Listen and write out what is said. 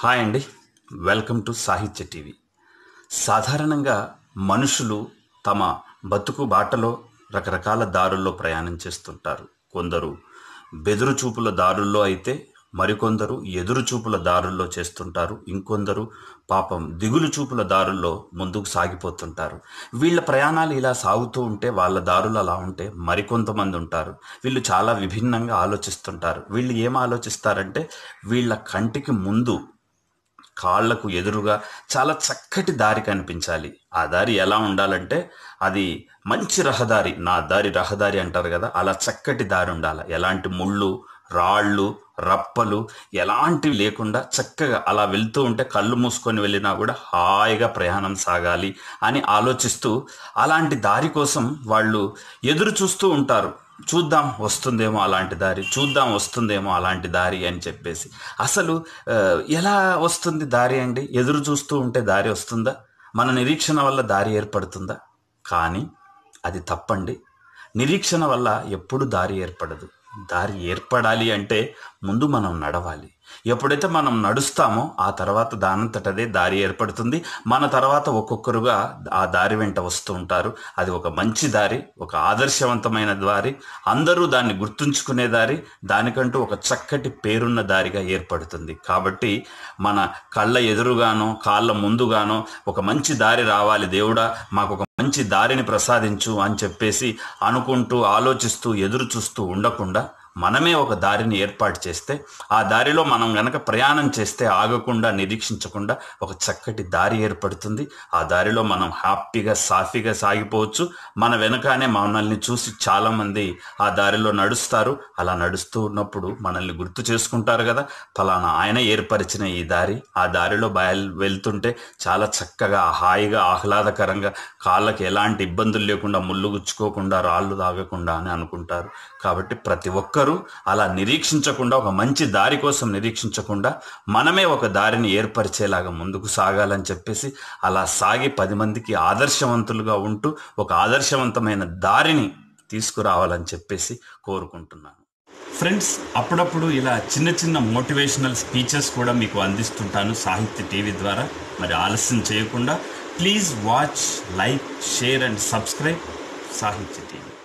hi అండి welcome to సాహిత్య TV సాధారణంగా మనుషులు తమ బతుకు బాటలో రకరకాల దారుల్లో ప్రయాణం చేస్తుంటారు కొందరు బెదురు చూపుల దారుల్లో అయితే మరికొందరు ఎదురు చూపుల దారుల్లో చేస్తుంటారు ఇంకొందరు పాపం దిగులు చూపుల దారుల్లో ముందుకు సాగిపోతుంటారు వీళ్ళ ప్రయాణాలు ఇలా సాగుతూ ఉంటే వాళ్ళ దారులు అలా ఉంటే మరికొంతమంది ఉంటారు వీళ్ళు చాలా విభిన్నంగా ఆలోచిస్తుంటారు వీళ్ళు ఏం ఆలోచిస్తారంటే వీళ్ళ కంటికి ముందు కాళ్లకు ఎదురుగా చాలా చక్కటి దారి కనిపించాలి ఆ దారి ఎలా ఉండాలంటే అది మంచి రహదారి నా దారి రహదారి అంటారు కదా అలా చక్కటి దారి ఉండాలి ఎలాంటి ముళ్ళు రాళ్ళు రప్పలు ఎలాంటివి లేకుండా చక్కగా అలా వెళ్తూ ఉంటే కళ్ళు మూసుకొని వెళ్ళినా కూడా హాయిగా ప్రయాణం సాగాలి అని ఆలోచిస్తూ అలాంటి దారి కోసం వాళ్ళు ఎదురు చూస్తూ ఉంటారు చూద్దాం వస్తుందేమో అలాంటి దారి చూద్దాం వస్తుందేమో అలాంటి దారి అని చెప్పేసి అసలు ఎలా వస్తుంది దారి అండి ఎదురు చూస్తూ ఉంటే దారి వస్తుందా మన నిరీక్షణ వల్ల దారి ఏర్పడుతుందా కానీ అది తప్పండి నిరీక్షణ వల్ల ఎప్పుడు దారి ఏర్పడదు దారి ఏర్పడాలి అంటే ముందు మనం నడవాలి ఎప్పుడైతే మనం నడుస్తామో ఆ తర్వాత దానంతటదే దారి ఏర్పడుతుంది మన తర్వాత ఒక్కొక్కరుగా ఆ దారి వెంట వస్తూ ఉంటారు అది ఒక మంచి దారి ఒక ఆదర్శవంతమైన దారి అందరూ దాన్ని గుర్తుంచుకునే దారి దానికంటూ ఒక చక్కటి పేరున్న దారిగా ఏర్పడుతుంది కాబట్టి మన కళ్ళ ఎదురుగానో కాళ్ళ ముందుగానో ఒక మంచి దారి రావాలి దేవుడా మాకు ఒక మంచి దారిని ప్రసాదించు అని చెప్పేసి అనుకుంటూ ఆలోచిస్తూ ఎదురు చూస్తూ ఉండకుండా మనమే ఒక దారిని ఏర్పాటు చేస్తే ఆ దారిలో మనం గనక ప్రయాణం చేస్తే ఆగకుండా నిరీక్షించకుండా ఒక చక్కటి దారి ఏర్పడుతుంది ఆ దారిలో మనం హ్యాపీగా సాఫీగా సాగిపోవచ్చు మన వెనకానే మనల్ని చూసి చాలామంది ఆ దారిలో నడుస్తారు అలా నడుస్తూ ఉన్నప్పుడు మనల్ని గుర్తు చేసుకుంటారు కదా ఫలానా ఆయన ఏర్పరిచిన ఈ దారి ఆ దారిలో బయలు వెళ్తుంటే చాలా చక్కగా హాయిగా ఆహ్లాదకరంగా కాళ్ళకి ఎలాంటి ఇబ్బందులు లేకుండా ముళ్ళు గుచ్చుకోకుండా రాళ్ళు తాగకుండా అని అనుకుంటారు కాబట్టి ప్రతి ఒక్కరు ఎవ్వరూ అలా నిరీక్షించకుండా ఒక మంచి దారి కోసం నిరీక్షించకుండా మనమే ఒక దారిని ఏర్పరిచేలాగా ముందుకు సాగాలని చెప్పేసి అలా సాగి పది మందికి ఆదర్శవంతులుగా ఉంటూ ఒక ఆదర్శవంతమైన దారిని తీసుకురావాలని చెప్పేసి కోరుకుంటున్నాను ఫ్రెండ్స్ అప్పుడప్పుడు ఇలా చిన్న చిన్న మోటివేషనల్ స్పీచెస్ కూడా మీకు అందిస్తుంటాను సాహిత్య టీవీ ద్వారా మరి ఆలస్యం చేయకుండా please watch like share and subscribe Sahitya TV